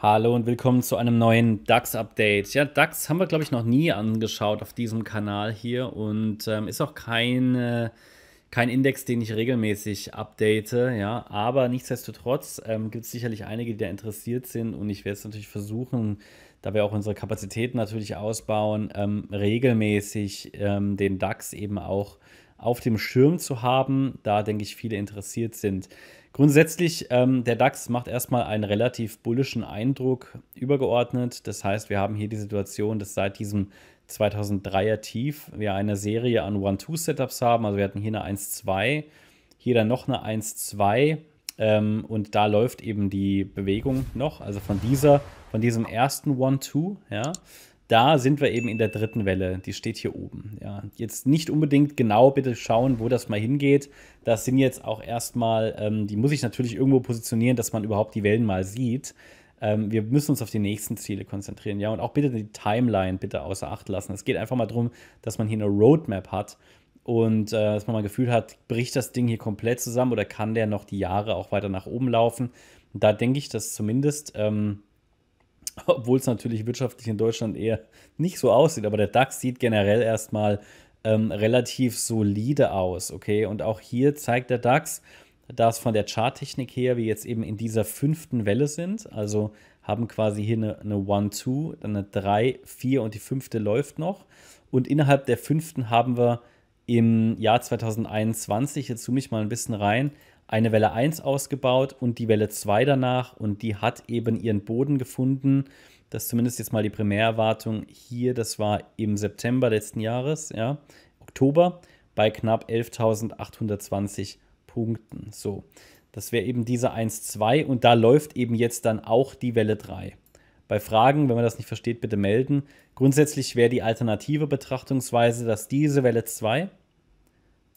Hallo und willkommen zu einem neuen DAX-Update. Ja, DAX haben wir, glaube ich, noch nie angeschaut auf diesem Kanal hier und ähm, ist auch kein, äh, kein Index, den ich regelmäßig update. Ja, aber nichtsdestotrotz ähm, gibt es sicherlich einige, die da interessiert sind und ich werde es natürlich versuchen, da wir auch unsere Kapazitäten natürlich ausbauen, ähm, regelmäßig ähm, den DAX eben auch zu auf dem Schirm zu haben, da denke ich viele interessiert sind. Grundsätzlich, ähm, der DAX macht erstmal einen relativ bullischen Eindruck übergeordnet. Das heißt, wir haben hier die Situation, dass seit diesem 2003er Tief wir eine Serie an One-Two-Setups haben. Also wir hatten hier eine 1-2, hier dann noch eine 1-2 ähm, und da läuft eben die Bewegung noch. Also von dieser, von diesem ersten One-Two, ja, da sind wir eben in der dritten Welle. Die steht hier oben. Ja, jetzt nicht unbedingt genau bitte schauen, wo das mal hingeht. Das sind jetzt auch erstmal, ähm, die muss ich natürlich irgendwo positionieren, dass man überhaupt die Wellen mal sieht. Ähm, wir müssen uns auf die nächsten Ziele konzentrieren. Ja, und auch bitte die Timeline bitte außer Acht lassen. Es geht einfach mal darum, dass man hier eine Roadmap hat und äh, dass man mal ein Gefühl hat, bricht das Ding hier komplett zusammen oder kann der noch die Jahre auch weiter nach oben laufen? Da denke ich, dass zumindest. Ähm, obwohl es natürlich wirtschaftlich in Deutschland eher nicht so aussieht, aber der DAX sieht generell erstmal ähm, relativ solide aus, okay? Und auch hier zeigt der DAX, dass von der Charttechnik her wir jetzt eben in dieser fünften Welle sind, also haben quasi hier eine, 1, 2, dann eine 3, 4 und die fünfte läuft noch. Und innerhalb der fünften haben wir im Jahr 2021, jetzt zoome ich mal ein bisschen rein, eine Welle 1 ausgebaut und die Welle 2 danach und die hat eben ihren Boden gefunden. Das ist zumindest jetzt mal die Primärerwartung hier, das war im September letzten Jahres, ja, Oktober, bei knapp 11.820 Punkten. So, das wäre eben diese 1-2 und da läuft eben jetzt dann auch die Welle 3. Bei Fragen, wenn man das nicht versteht, bitte melden. Grundsätzlich wäre die alternative Betrachtungsweise, dass diese Welle 2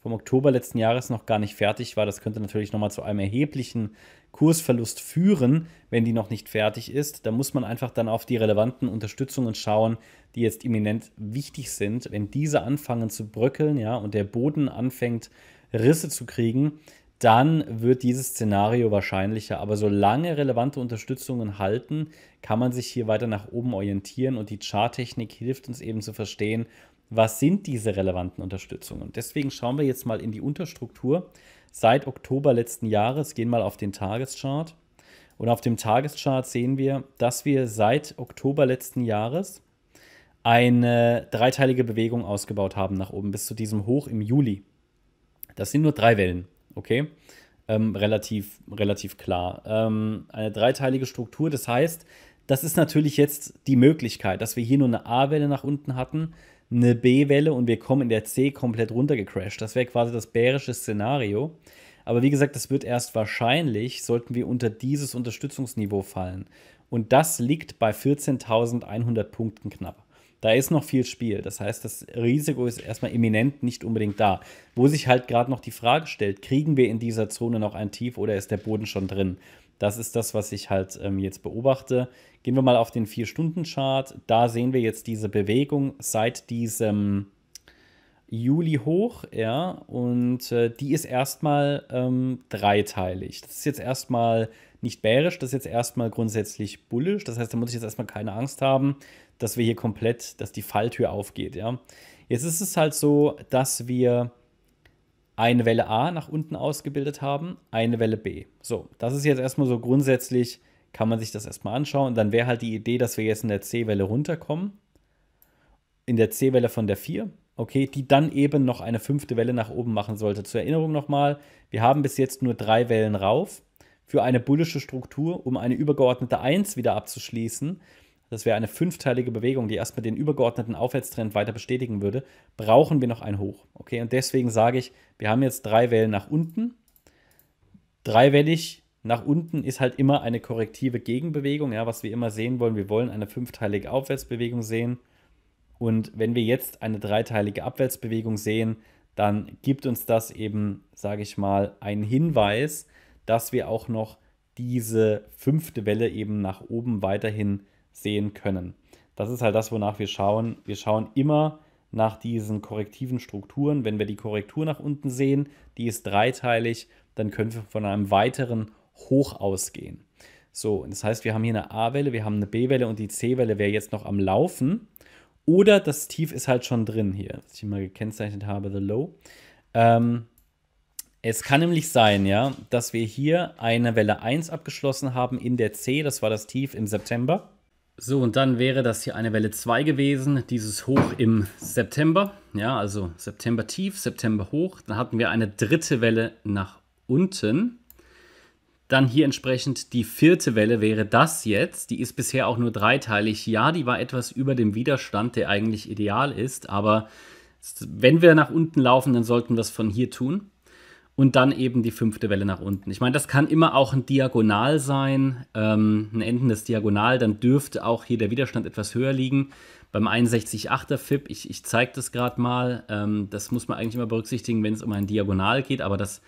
vom Oktober letzten Jahres noch gar nicht fertig war. Das könnte natürlich nochmal zu einem erheblichen Kursverlust führen, wenn die noch nicht fertig ist. Da muss man einfach dann auf die relevanten Unterstützungen schauen, die jetzt imminent wichtig sind. Wenn diese anfangen zu bröckeln, ja, und der Boden anfängt Risse zu kriegen, dann wird dieses Szenario wahrscheinlicher. Aber solange relevante Unterstützungen halten, kann man sich hier weiter nach oben orientieren und die Charttechnik hilft uns eben zu verstehen, was sind diese relevanten Unterstützungen. Und Deswegen schauen wir jetzt mal in die Unterstruktur seit Oktober letzten Jahres, gehen mal auf den Tageschart. Und auf dem Tageschart sehen wir, dass wir seit Oktober letzten Jahres eine dreiteilige Bewegung ausgebaut haben nach oben bis zu diesem Hoch im Juli. Das sind nur drei Wellen, okay? Ähm, relativ, relativ klar. Ähm, eine dreiteilige Struktur, das heißt, das ist natürlich jetzt die Möglichkeit, dass wir hier nur eine A-Welle nach unten hatten, eine B-Welle und wir kommen in der C komplett runtergecrashed. Das wäre quasi das bärische Szenario. Aber wie gesagt, das wird erst wahrscheinlich, sollten wir unter dieses Unterstützungsniveau fallen. Und das liegt bei 14.100 Punkten knapp. Da ist noch viel Spiel. Das heißt, das Risiko ist erstmal imminent nicht unbedingt da. Wo sich halt gerade noch die Frage stellt, kriegen wir in dieser Zone noch ein Tief oder ist der Boden schon drin? Das ist das, was ich halt ähm, jetzt beobachte. Gehen wir mal auf den 4-Stunden-Chart. Da sehen wir jetzt diese Bewegung seit diesem Juli hoch, ja, und äh, die ist erstmal ähm, dreiteilig. Das ist jetzt erstmal nicht bärisch, das ist jetzt erstmal grundsätzlich bullisch. Das heißt, da muss ich jetzt erstmal keine Angst haben, dass wir hier komplett, dass die Falltür aufgeht, ja. Jetzt ist es halt so, dass wir eine Welle A nach unten ausgebildet haben, eine Welle B. So, das ist jetzt erstmal so grundsätzlich, kann man sich das erstmal anschauen. Dann wäre halt die Idee, dass wir jetzt in der C-Welle runterkommen, in der C-Welle von der 4, okay, die dann eben noch eine fünfte Welle nach oben machen sollte. Zur Erinnerung nochmal, wir haben bis jetzt nur drei Wellen rauf für eine bullische Struktur, um eine übergeordnete 1 wieder abzuschließen das wäre eine fünfteilige Bewegung, die erstmal den übergeordneten Aufwärtstrend weiter bestätigen würde, brauchen wir noch ein Hoch. Okay, und deswegen sage ich, wir haben jetzt drei Wellen nach unten. Dreiwellig nach unten ist halt immer eine korrektive Gegenbewegung, ja, was wir immer sehen wollen. Wir wollen eine fünfteilige Aufwärtsbewegung sehen. Und wenn wir jetzt eine dreiteilige Abwärtsbewegung sehen, dann gibt uns das eben, sage ich mal, einen Hinweis, dass wir auch noch diese fünfte Welle eben nach oben weiterhin sehen können. Das ist halt das, wonach wir schauen. Wir schauen immer nach diesen korrektiven Strukturen. Wenn wir die Korrektur nach unten sehen, die ist dreiteilig, dann können wir von einem weiteren Hoch ausgehen. So, das heißt, wir haben hier eine A-Welle, wir haben eine B-Welle und die C-Welle wäre jetzt noch am Laufen. Oder das Tief ist halt schon drin hier, was ich mal gekennzeichnet habe, the low. Ähm, es kann nämlich sein, ja, dass wir hier eine Welle 1 abgeschlossen haben in der C, das war das Tief im September. So, und dann wäre das hier eine Welle 2 gewesen, dieses Hoch im September. Ja, also September tief, September hoch. Dann hatten wir eine dritte Welle nach unten. Dann hier entsprechend die vierte Welle wäre das jetzt. Die ist bisher auch nur dreiteilig. Ja, die war etwas über dem Widerstand, der eigentlich ideal ist. Aber wenn wir nach unten laufen, dann sollten wir es von hier tun und dann eben die fünfte Welle nach unten. Ich meine, das kann immer auch ein Diagonal sein, ähm, ein endendes Diagonal, dann dürfte auch hier der Widerstand etwas höher liegen. Beim 61,8er FIP, ich, ich zeige das gerade mal, ähm, das muss man eigentlich immer berücksichtigen, wenn es um ein Diagonal geht, aber das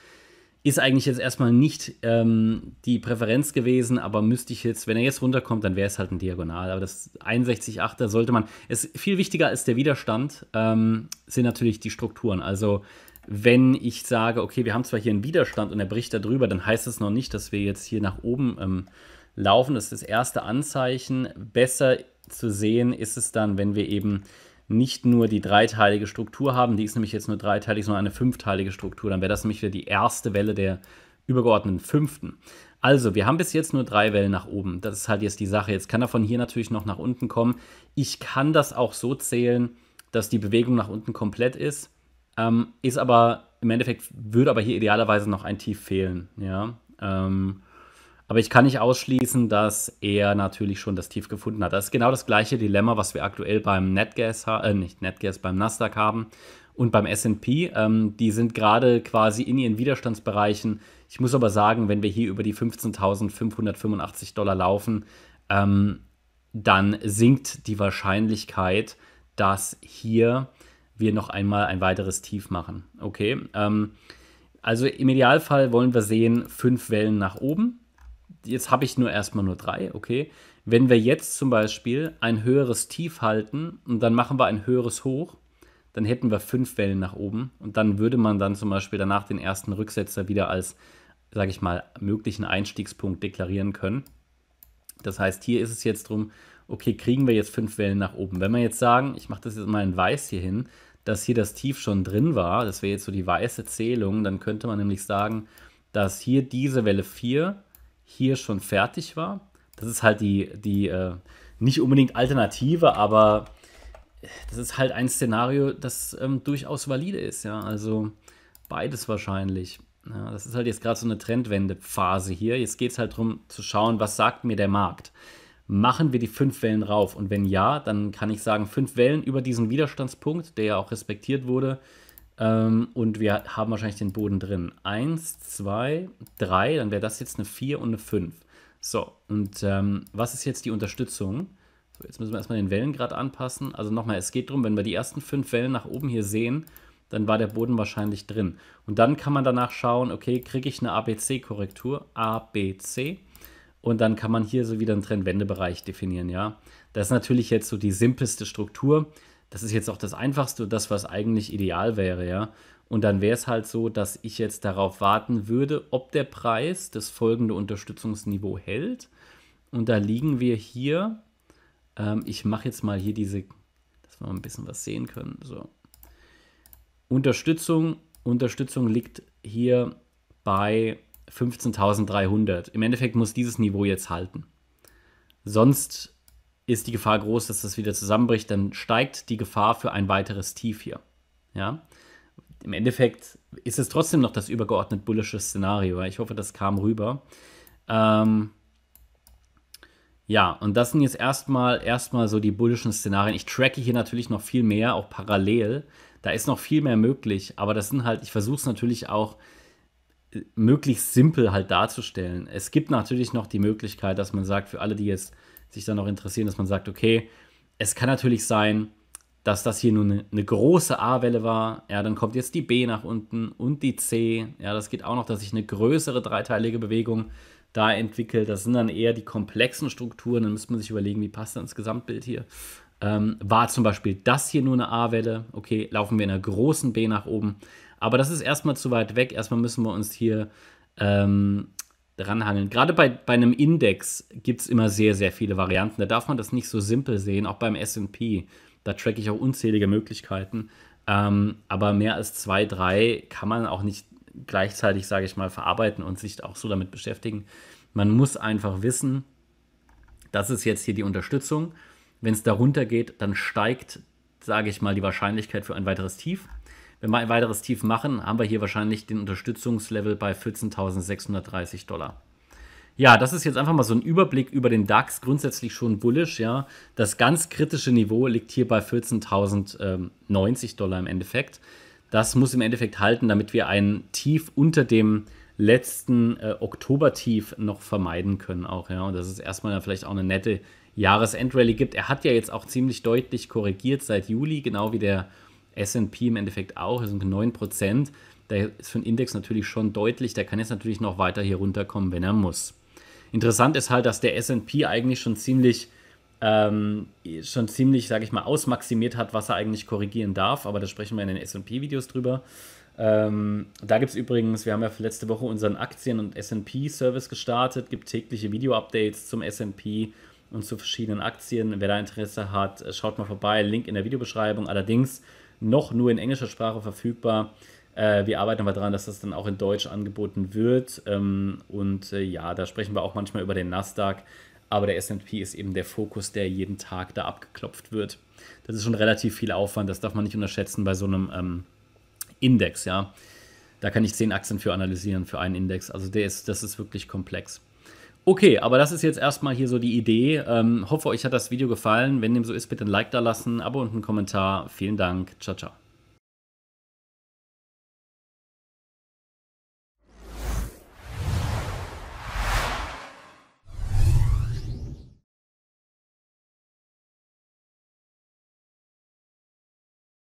ist eigentlich jetzt erstmal nicht ähm, die Präferenz gewesen, aber müsste ich jetzt, wenn er jetzt runterkommt, dann wäre es halt ein Diagonal. Aber das 61,8er sollte man, ist viel wichtiger als der Widerstand, ähm, sind natürlich die Strukturen. Also wenn ich sage, okay, wir haben zwar hier einen Widerstand und er bricht da drüber, dann heißt das noch nicht, dass wir jetzt hier nach oben ähm, laufen. Das ist das erste Anzeichen. Besser zu sehen ist es dann, wenn wir eben nicht nur die dreiteilige Struktur haben, die ist nämlich jetzt nur dreiteilig, sondern eine fünfteilige Struktur. Dann wäre das nämlich wieder die erste Welle der übergeordneten fünften. Also, wir haben bis jetzt nur drei Wellen nach oben. Das ist halt jetzt die Sache. Jetzt kann er von hier natürlich noch nach unten kommen. Ich kann das auch so zählen, dass die Bewegung nach unten komplett ist. Ähm, ist aber im Endeffekt, würde aber hier idealerweise noch ein Tief fehlen. Ja. Ähm, aber ich kann nicht ausschließen, dass er natürlich schon das Tief gefunden hat. Das ist genau das gleiche Dilemma, was wir aktuell beim Netgas, äh, nicht Netgas, beim Nasdaq haben und beim S&P. Ähm, die sind gerade quasi in ihren Widerstandsbereichen. Ich muss aber sagen, wenn wir hier über die 15.585 Dollar laufen, ähm, dann sinkt die Wahrscheinlichkeit, dass hier wir noch einmal ein weiteres Tief machen. Okay, ähm, also im Idealfall wollen wir sehen fünf Wellen nach oben. Jetzt habe ich nur erstmal nur drei, okay. Wenn wir jetzt zum Beispiel ein höheres Tief halten und dann machen wir ein höheres Hoch, dann hätten wir fünf Wellen nach oben und dann würde man dann zum Beispiel danach den ersten Rücksetzer wieder als, sage ich mal, möglichen Einstiegspunkt deklarieren können. Das heißt, hier ist es jetzt drum, okay, kriegen wir jetzt fünf Wellen nach oben. Wenn wir jetzt sagen, ich mache das jetzt mal in weiß hier hin, dass hier das Tief schon drin war, das wäre jetzt so die weiße Zählung, dann könnte man nämlich sagen, dass hier diese Welle 4 hier schon fertig war. Das ist halt die, die äh, nicht unbedingt Alternative, aber äh, das ist halt ein Szenario, das ähm, durchaus valide ist, ja. Also beides wahrscheinlich. Ja, das ist halt jetzt gerade so eine Trendwende-Phase hier. Jetzt geht es halt darum zu schauen, was sagt mir der Markt machen wir die fünf Wellen rauf? Und wenn ja, dann kann ich sagen, fünf Wellen über diesen Widerstandspunkt, der ja auch respektiert wurde. Ähm, und wir haben wahrscheinlich den Boden drin. Eins, zwei, drei, dann wäre das jetzt eine vier und eine fünf. So, und ähm, was ist jetzt die Unterstützung? So, jetzt müssen wir erstmal den Wellengrad anpassen. Also nochmal, es geht darum, wenn wir die ersten fünf Wellen nach oben hier sehen, dann war der Boden wahrscheinlich drin. Und dann kann man danach schauen, okay, kriege ich eine ABC-Korrektur? ABC. -Korrektur? ABC. Und dann kann man hier so wieder einen Trendwendebereich definieren, ja. Das ist natürlich jetzt so die simpelste Struktur. Das ist jetzt auch das einfachste das, was eigentlich ideal wäre, ja. Und dann wäre es halt so, dass ich jetzt darauf warten würde, ob der Preis das folgende Unterstützungsniveau hält. Und da liegen wir hier. Ähm, ich mache jetzt mal hier diese, dass wir mal ein bisschen was sehen können. So. Unterstützung, Unterstützung liegt hier bei 15.300. Im Endeffekt muss dieses Niveau jetzt halten. Sonst ist die Gefahr groß, dass das wieder zusammenbricht. Dann steigt die Gefahr für ein weiteres Tief hier. Ja? Im Endeffekt ist es trotzdem noch das übergeordnet bullische Szenario. Ich hoffe, das kam rüber. Ähm, ja, und das sind jetzt erstmal erstmal so die bullischen Szenarien. Ich tracke hier natürlich noch viel mehr, auch parallel. Da ist noch viel mehr möglich, aber das sind halt, ich versuche es natürlich auch möglichst simpel halt darzustellen. Es gibt natürlich noch die Möglichkeit, dass man sagt, für alle, die jetzt sich da noch interessieren, dass man sagt, okay, es kann natürlich sein, dass das hier nur eine, eine große A-Welle war, ja, dann kommt jetzt die B nach unten und die C, ja, das geht auch noch, dass sich eine größere dreiteilige Bewegung da entwickelt. Das sind dann eher die komplexen Strukturen, dann müsste man sich überlegen, wie passt das ins Gesamtbild hier. Ähm, war zum Beispiel das hier nur eine A-Welle, okay, laufen wir in einer großen B nach oben, aber das ist erstmal zu weit weg. Erstmal müssen wir uns hier ähm, ranhangeln. Gerade bei, bei einem Index gibt es immer sehr, sehr viele Varianten. Da darf man das nicht so simpel sehen. Auch beim SP. Da tracke ich auch unzählige Möglichkeiten. Ähm, aber mehr als zwei, drei kann man auch nicht gleichzeitig, sage ich mal, verarbeiten und sich auch so damit beschäftigen. Man muss einfach wissen, das ist jetzt hier die Unterstützung. Wenn es darunter geht, dann steigt, sage ich mal, die Wahrscheinlichkeit für ein weiteres Tief. Wenn wir ein weiteres Tief machen, haben wir hier wahrscheinlich den Unterstützungslevel bei 14.630 Dollar. Ja, das ist jetzt einfach mal so ein Überblick über den DAX, grundsätzlich schon bullish, ja. Das ganz kritische Niveau liegt hier bei 14.090 Dollar im Endeffekt. Das muss im Endeffekt halten, damit wir ein Tief unter dem letzten äh, Oktobertief noch vermeiden können auch, ja. Und das ist erstmal vielleicht auch eine nette Jahresendrally gibt. Er hat ja jetzt auch ziemlich deutlich korrigiert seit Juli, genau wie der SP im Endeffekt auch, es sind 9%. Da ist für den Index natürlich schon deutlich, der kann jetzt natürlich noch weiter hier runterkommen, wenn er muss. Interessant ist halt, dass der SP eigentlich schon ziemlich, ähm, schon ziemlich, sage ich mal, ausmaximiert hat, was er eigentlich korrigieren darf, aber da sprechen wir in den SP-Videos drüber. Ähm, da gibt es übrigens, wir haben ja letzte Woche unseren Aktien- und SP-Service gestartet, gibt tägliche Video-Updates zum SP und zu verschiedenen Aktien. Wer da Interesse hat, schaut mal vorbei, Link in der Videobeschreibung. Allerdings noch nur in englischer Sprache verfügbar. Äh, wir arbeiten aber daran, dass das dann auch in Deutsch angeboten wird. Ähm, und äh, ja, da sprechen wir auch manchmal über den Nasdaq. Aber der SP ist eben der Fokus, der jeden Tag da abgeklopft wird. Das ist schon relativ viel Aufwand. Das darf man nicht unterschätzen bei so einem ähm, Index. Ja, da kann ich zehn Aktien für analysieren für einen Index. Also der ist, das ist wirklich komplex. Okay, aber das ist jetzt erstmal hier so die Idee. Ähm, hoffe, euch hat das Video gefallen. Wenn dem so ist, bitte ein Like da lassen, Abo und einen Kommentar. Vielen Dank. Ciao, ciao.